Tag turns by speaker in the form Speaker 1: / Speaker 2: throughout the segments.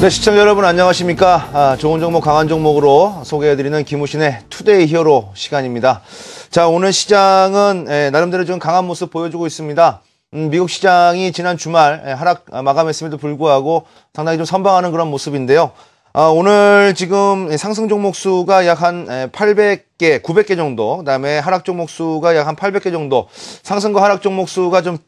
Speaker 1: 네, 시청자 여러분 안녕하십니까? 아, 좋은 종목 강한 종목으로 소개해드리는 김우신의 투데이 히어로 시간입니다. 자, 오늘 시장은 에, 예, 나름대로 좀 강한 모습 보여주고 있습니다. 음, 미국 시장이 지난 주말 에, 예, 하락 마감했음에도 불구하고 상당히 좀 선방하는 그런 모습인데요. 아, 오늘 지금 상승 종목 수가 약 한 800개, 예, 900개 정도, 그다음에 하락 종목 수가 약 한 800개 정도, 상승과 하락 종목 수가 좀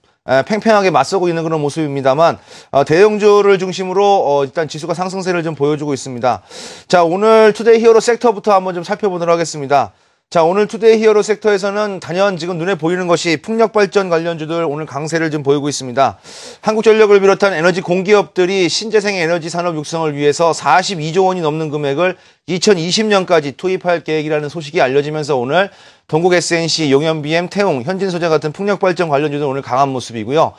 Speaker 1: 팽팽하게 맞서고 있는 그런 모습입니다만 어, 대형주를 중심으로 어, 일단 지수가 상승세를 좀 보여주고 있습니다. 자 오늘 투데이 히어로 섹터부터 한번 좀 살펴보도록 하겠습니다. 자 오늘 투데이 히어로 섹터에서는 단연 지금 눈에 보이는 것이 풍력발전 관련주들 오늘 강세를 좀 보이고 있습니다. 한국전력을 비롯한 에너지 공기업들이 신재생 에너지 산업 육성을 위해서 42조 원이 넘는 금액을 2020년까지 투입할 계획이라는 소식이 알려지면서 오늘 동국 SNC, 용현BM, 태웅, 현진소재 같은 풍력발전 관련주도 오늘 강한 모습이고요.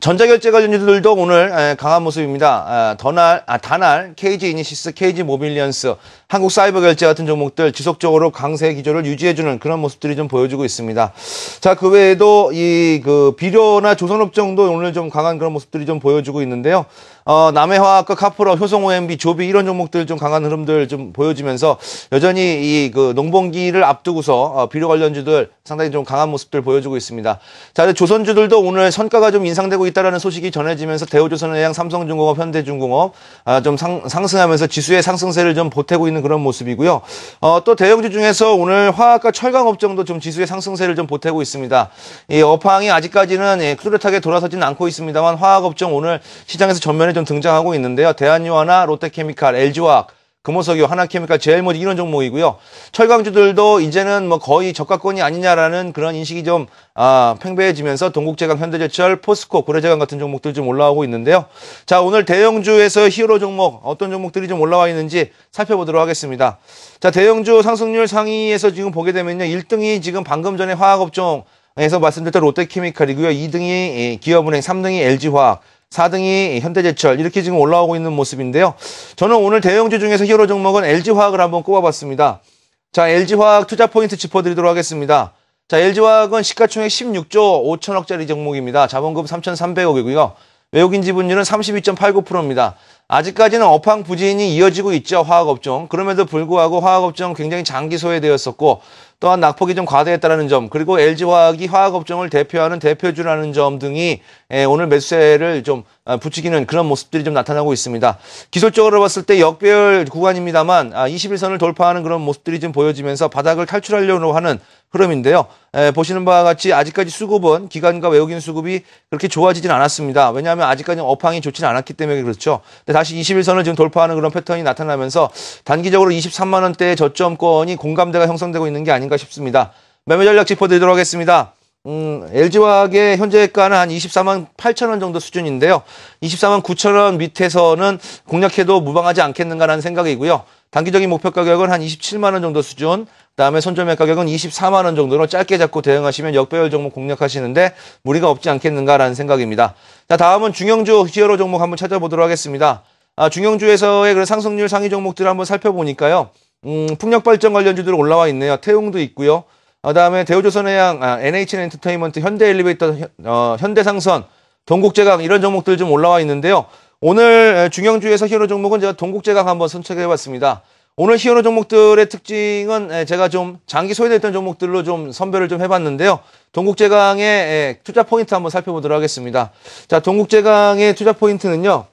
Speaker 1: 전자결제 관련주들도 오늘 강한 모습입니다. 아, 더날, 아, 단알, KG 이니시스, KG 모빌리언스, 한국사이버결제 같은 종목들 지속적으로 강세 기조를 유지해주는 그런 모습들이 좀 보여주고 있습니다. 자, 그 외에도 이 그 비료나 조선업종도 오늘 좀 강한 그런 모습들이 좀 보여주고 있는데요. 어, 남해화학과 카프로, 효성 OMB, 조비 이런 종목들 좀 강한 흐름들 좀 보여. 주고 있습니다. 보여주면서 여전히 이 그 농번기를 앞두고서 어, 비료 관련주들 상당히 좀 강한 모습들 보여주고 있습니다. 자, 조선주들도 오늘 선가가 좀 인상되고 있다는 소식이 전해지면서 대우조선은양 삼성중공업, 현대중공업 아, 좀 상, 상승하면서 지수의 상승세를 좀 보태고 있는 그런 모습이고요. 어, 또 대형주 중에서 오늘 화학과 철강 업종도 좀 지수의 상승세를 좀 보태고 있습니다. 이 업황이 아직까지는 예, 뚜렷하게 돌아서지는 않고 있습니다만 화학 업종 오늘 시장에서 전면에 좀 등장하고 있는데요. 대한유화나 롯데케미칼, LG화학 금호석유, 하나케미칼, 제일모직 이런 종목이고요. 철강주들도 이제는 뭐 거의 저가권이 아니냐라는 그런 인식이 좀 아, 팽배해지면서 동국제강, 현대제철, 포스코, 고려제강 같은 종목들 좀 올라오고 있는데요. 자, 오늘 대형주에서 히어로 종목 어떤 종목들이 좀 올라와 있는지 살펴보도록 하겠습니다. 자, 대형주 상승률 상위에서 지금 보게 되면요. 1등이 지금 방금 전에 화학업종 에서 말씀드렸던 롯데케미칼이고요. 2등이 예, 기업은행, 3등이 LG화학, 4등이 현대제철 이렇게 지금 올라오고 있는 모습인데요. 저는 오늘 대형주 중에서 히어로 종목은 LG화학을 한번 꼽아봤습니다. 자, LG화학 투자 포인트 짚어드리도록 하겠습니다. 자, LG화학은 시가총액 16조 5천억짜리 종목입니다. 자본금 3,300억이고요. 외국인 지분율은 32.89%입니다. 아직까지는 업황 부진이 이어지고 있죠, 화학업종. 그럼에도 불구하고 화학업종 굉장히 장기 소외되었었고 또한 낙폭이 좀 과대했다는 점 그리고 LG화학이 화학업종을 대표하는 대표주라는 점 등이 예, 오늘 매수세를 좀 아, 부추기는 그런 모습들이 좀 나타나고 있습니다. 기술적으로 봤을 때 역배열 구간입니다만 21선을 아, 돌파하는 그런 모습들이 좀 보여지면서 바닥을 탈출하려고 하는 흐름인데요. 에, 보시는 바와 같이 아직까지 수급은 기관과 외국인 수급이 그렇게 좋아지진 않았습니다. 왜냐하면 아직까지 업황이 좋지는 않았기 때문에 그렇죠. 근데 다시 21선을 지금 돌파하는 그런 패턴이 나타나면서 단기적으로 23만 원대의 저점권이 공감대가 형성되고 있는 게 아닌가 싶습니다. 매매 전략 짚어드리도록 하겠습니다. 음, LG화학의 현재가는 한 24만 8천 원 정도 수준인데요. 24만 9천 원 밑에서는 공략해도 무방하지 않겠는가라는 생각이고요. 단기적인 목표 가격은 한 27만 원 정도 수준, 다음에 손절매 가격은 24만 원 정도로 짧게 잡고 대응하시면 역배열 종목 공략하시는데 무리가 없지 않겠는가라는 생각입니다. 자, 다음은 중형주 히어로 종목 한번 찾아보도록 하겠습니다. 아, 중형주에서의 그런 상승률 상위 종목들을 한번 살펴보니까요. 음, 풍력 발전 관련주들 올라와 있네요. 태웅도 있고요. 그다음에 아, 대우조선해양, 아, n h 엔터테인먼트, 현대엘리베이터, 어, 현대상선, 동국제강 이런 종목들 좀 올라와 있는데요. 오늘 중형주에서 히어로 종목은 제가 동국제강 한번 선택해봤습니다. 오늘 히어로 종목들의 특징은 예, 제가 좀 장기 소외됐던 종목들로 좀 선별을 좀 해봤는데요. 동국제강의 예, 투자 포인트 한번 살펴보도록 하겠습니다. 자, 동국제강의 투자 포인트는요.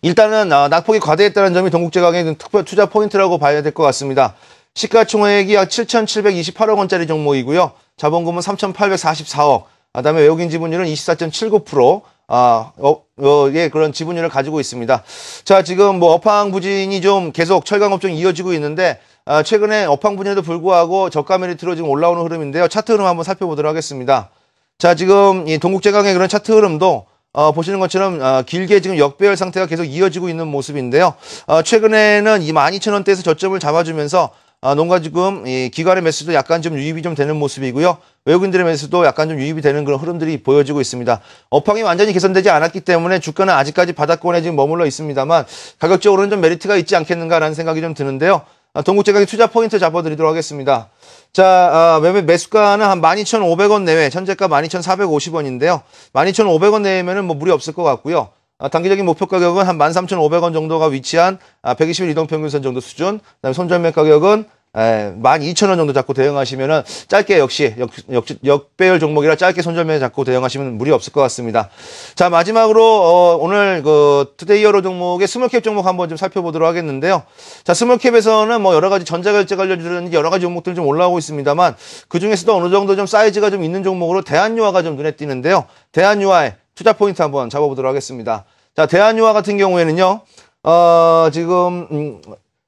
Speaker 1: 일단은 아, 낙폭이 과대했다는 점이 동국제강의 특별 투자 포인트라고 봐야 될 것 같습니다. 시가총액이 약 7,728억 원짜리 종목이고요. 자본금은 3,844억, 그다음에 외국인 지분율은 24.79%, 아, 어, 어, 예, 그런 지분율을 가지고 있습니다. 자, 지금 뭐 업황 부진이 좀 계속 철강 업종 이어지고 있는데 아, 최근에 업황 부진에도 불구하고 저가 메리트로 지금 올라오는 흐름인데요. 차트 흐름 한번 살펴보도록 하겠습니다. 자, 지금 이 동국제강의 그런 차트 흐름도 어, 보시는 것처럼 어, 길게 지금 역배열 상태가 계속 이어지고 있는 모습인데요. 어, 최근에는 이 12,000원대에서 저점을 잡아주면서 아, 농가 지금 예, 기관의 매수도 약간 좀 유입이 좀 되는 모습이고요. 외국인들의 매수도 약간 좀 유입이 되는 그런 흐름들이 보여지고 있습니다. 업황이 완전히 개선되지 않았기 때문에 주가는 아직까지 바닥권에 지금 머물러 있습니다만 가격적으로는 좀 메리트가 있지 않겠는가라는 생각이 좀 드는데요. 아, 동국제강의 투자 포인트 잡아드리도록 하겠습니다. 자, 아, 매수가는한 12,500원 내외, 현재가 12,450원인데요. 12,500원 내외면은 뭐 무리 없을 것 같고요. 아, 단기적인 목표 가격은 한 13,500원 정도가 위치한 120일 아, 이동평균선 정도 수준, 그다음에 손절매 가격은 12,000원 정도 잡고 대응하시면은 짧게 역시 역, 역, 역배열 종목이라 짧게 손절매 잡고 대응하시면 무리 없을 것 같습니다. 자, 마지막으로 어, 오늘 그 투데이어로 종목의 스몰캡 종목 한번 좀 살펴보도록 하겠는데요. 자, 스몰캡에서는 뭐 여러 가지 전자결제 관련된 여러 가지 종목들 좀 올라오고 있습니다만 그 중에서도 어느 정도 좀 사이즈가 좀 있는 종목으로 대한유화가 좀 눈에 띄는데요. 대한유화에 투자 포인트 한번 잡아보도록 하겠습니다. 자, 대한유화 같은 경우에는요, 어, 지금, 음,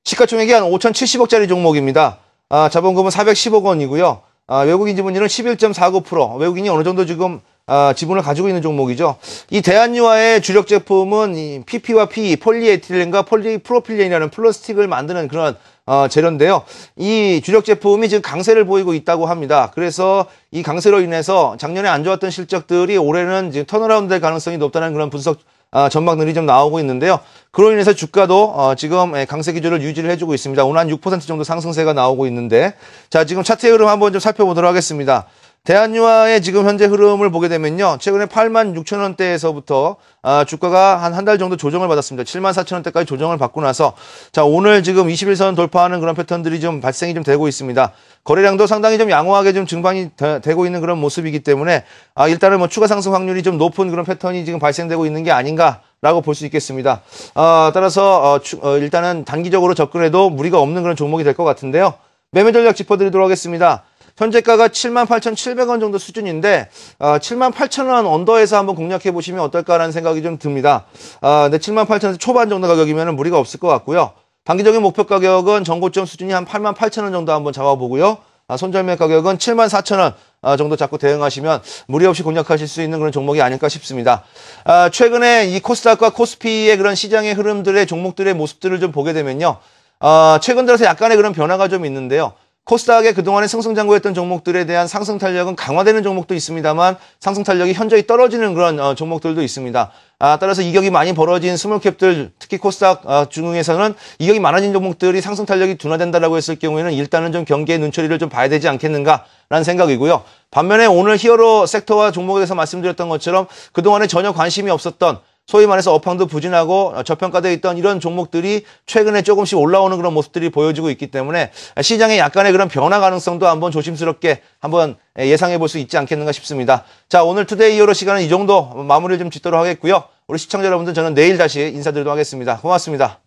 Speaker 1: 시가총액이 한 5,070억짜리 종목입니다. 아, 자본금은 410억 원이고요. 아, 외국인 지분율은 11.49%. 외국인이 어느 정도 지금 아, 지분을 가지고 있는 종목이죠. 이 대한유화의 주력 제품은 이 PP와 PE, 폴리에틸렌과 폴리프로필렌이라는 플러스틱을 만드는 그런 어, 재료인데요. 이 주력 제품이 지금 강세를 보이고 있다고 합니다. 그래서 이 강세로 인해서 작년에 안 좋았던 실적들이 올해는 지금 턴어라운드 될 가능성이 높다는 그런 분석 어, 전망들이 좀 나오고 있는데요. 그로 인해서 주가도 어, 지금 예, 강세 기조를 유지를 해주고 있습니다. 오늘 한 6% 정도 상승세가 나오고 있는데 자 지금 차트의 흐름 한번 좀 살펴보도록 하겠습니다. 대한유화의 지금 현재 흐름을 보게 되면요. 최근에 8만 6천 원대에서부터 아, 주가가 한 한 달 정도 조정을 받았습니다. 7만 4천 원대까지 조정을 받고 나서 자 오늘 지금 21선 돌파하는 그런 패턴들이 좀 발생이 좀 되고 있습니다. 거래량도 상당히 좀 양호하게 좀 증방이 되, 고 있는 그런 모습이기 때문에 아, 일단은 뭐 추가 상승 확률이 좀 높은 그런 패턴이 지금 발생되고 있는 게 아닌가 라고 볼 수 있겠습니다. 아, 따라서 어, 추, 어, 일단은 단기적으로 접근해도 무리가 없는 그런 종목이 될 것 같은데요. 매매 전략 짚어드리도록 하겠습니다. 현재가가 78,700원 정도 수준인데 78,000원 아, 언더에서 한번 공략해 보시면 어떨까라는 생각이 좀 듭니다. 아, 근 78,000원 초반 정도 가격이면 무리가 없을 것 같고요. 단기적인 목표 가격은 전고점 수준이 한 88,000원 정도 한번 잡아보고요. 아, 손절매 가격은 74,000원 정도 잡고 대응하시면 무리 없이 공략하실 수 있는 그런 종목이 아닐까 싶습니다. 최근에 이 코스닥과 코스피의 그런 시장의 흐름들의 종목들의 모습들을 좀 보게 되면요. 최근 들어서 약간의 그런 변화가 좀 있는데요. 코스닥의 그동안의 승승장구했던 종목들에 대한 상승 탄력은 강화되는 종목도 있습니다만 상승 탄력이 현저히 떨어지는 그런 어, 종목들도 있습니다. 아, 따라서 이격이 많이 벌어진 스몰캡들 특히 코스닥 어, 중흥에서는 이격이 많아진 종목들이 상승 탄력이 둔화된다라고 했을 경우에는 일단은 좀경계의 눈초리를 좀 봐야 되지 않겠는가라는 생각이고요. 반면에 오늘 히어로 섹터와 종목에 대해서 말씀드렸던 것처럼 그동안에 전혀 관심이 없었던 소위 말해서 업황도 부진하고 저평가되어 있던 이런 종목들이 최근에 조금씩 올라오는 그런 모습들이 보여지고 있기 때문에 시장의 약간의 그런 변화 가능성도 한번 조심스럽게 한번 예상해 볼 수 있지 않겠는가 싶습니다. 자, 오늘 투데이 이어로 시간은 이 정도 마무리를 좀 짓도록 하겠고요. 우리 시청자 여러분들 저는 내일 다시 인사드리도록 하겠습니다. 고맙습니다.